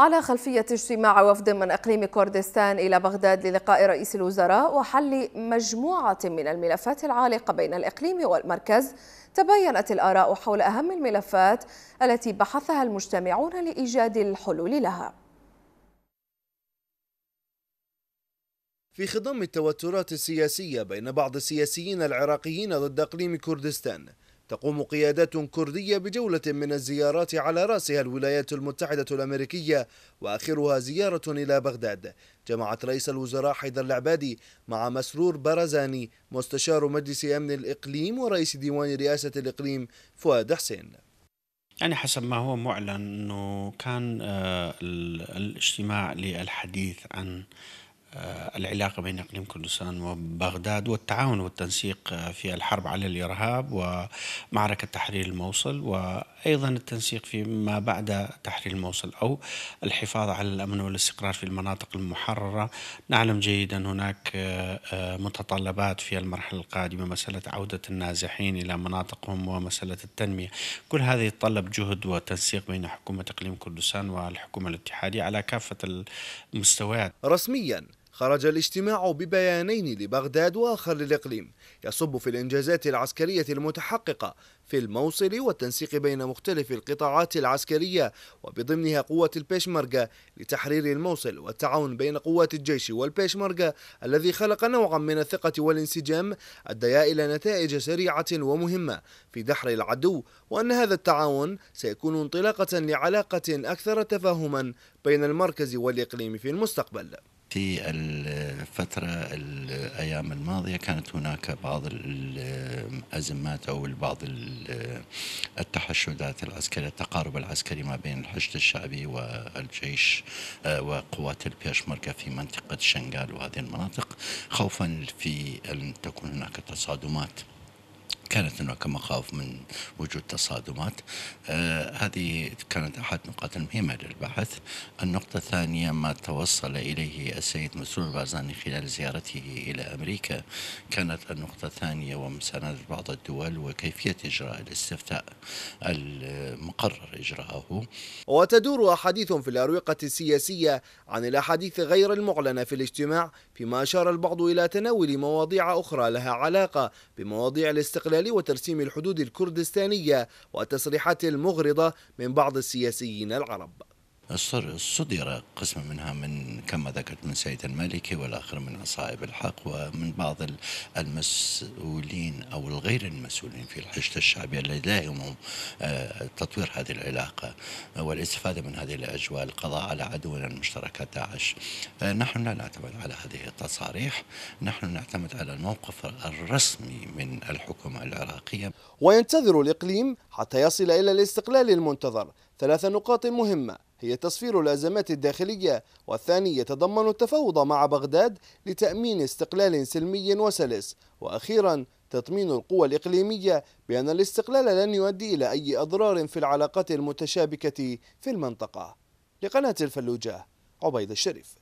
على خلفية اجتماع وفد من إقليم كردستان إلى بغداد للقاء رئيس الوزراء وحل مجموعة من الملفات العالقة بين الإقليم والمركز تبينت الآراء حول أهم الملفات التي بحثها المجتمعون لإيجاد الحلول لها في خضم التوترات السياسية بين بعض السياسيين العراقيين ضد إقليم كردستان تقوم قيادات كردية بجولة من الزيارات على رأسها الولايات المتحدة الأمريكية وآخرها زيارة إلى بغداد جمعت رئيس الوزراء حيدر العبادي مع مسرور برزاني مستشار مجلس أمن الإقليم ورئيس ديوان رئاسة الإقليم فؤاد حسين يعني حسب ما هو معلن أنه كان آه، الاجتماع للحديث عن آه، العلاقة بين إقليم كردستان وبغداد والتعاون والتنسيق آه، في الحرب على الإرهاب ومعركة تحرير الموصل وأيضا التنسيق فيما بعد تحرير الموصل أو الحفاظ على الأمن والاستقرار في المناطق المحررة نعلم جيدا هناك آه، متطلبات في المرحلة القادمة مسألة عودة النازحين إلى مناطقهم ومسألة التنمية كل هذه يتطلب جهد وتنسيق بين حكومة إقليم كردستان والحكومة الاتحادية على كافة المستويات رسميا خرج الاجتماع ببيانين لبغداد وآخر للإقليم يصب في الإنجازات العسكرية المتحققة في الموصل والتنسيق بين مختلف القطاعات العسكرية وبضمنها قوة البيشمركة لتحرير الموصل والتعاون بين قوات الجيش والبيشمركة الذي خلق نوعا من الثقة والانسجام أديا إلى نتائج سريعة ومهمة في دحر العدو وأن هذا التعاون سيكون انطلاقة لعلاقة أكثر تفاهما بين المركز والإقليم في المستقبل في الفترة الأيام الماضية كانت هناك بعض الأزمات أو بعض التحشدات العسكرية التقارب العسكري ما بين الحشد الشعبي والجيش آه، وقوات البيشمركة في منطقة شنغال وهذه المناطق خوفا في أن تكون هناك تصادمات كانت هناك مخاوف من وجود تصادمات آه هذه كانت أحد النقاط المهمة للبحث النقطة الثانية ما توصل إليه السيد مسرور البازاني خلال زيارته إلى أمريكا كانت النقطة الثانية ومساندة بعض الدول وكيفية إجراء الاستفتاء المقرر إجراءه وتدور أحاديث في الأروقة السياسية عن الأحاديث غير المعلنة في الاجتماع فيما أشار البعض إلى تناول مواضيع أخرى لها علاقة بمواضيع الاستقلال الاحتلال وترسيم الحدود الكردستانية وتصريحات مغرضة من بعض السياسيين العرب صدر قسم منها من كما ذكرت من سيد المالكي والآخر من عصائب الحق ومن بعض المسؤولين أو الغير المسؤولين في الحشد الشعبي الذي يهمهم آه، تطوير هذه العلاقة والاستفادة من هذه الأجواء القضاء على عدونا المشترك داعش آه، نحن لا نعتمد على هذه التصاريح نحن نعتمد على الموقف الرسمي من الحكومة العراقية وينتظر الإقليم حتى يصل إلى الاستقلال المنتظر ثلاث نقاط مهمة هي تصفير الأزمات الداخلية والثاني يتضمن التفاوض مع بغداد لتأمين استقلال سلمي وسلس وأخيرا تطمين القوى الإقليمية بأن الاستقلال لن يؤدي إلى أي أضرار في العلاقات المتشابكة في المنطقة لقناة الفلوجة عبيد الشريف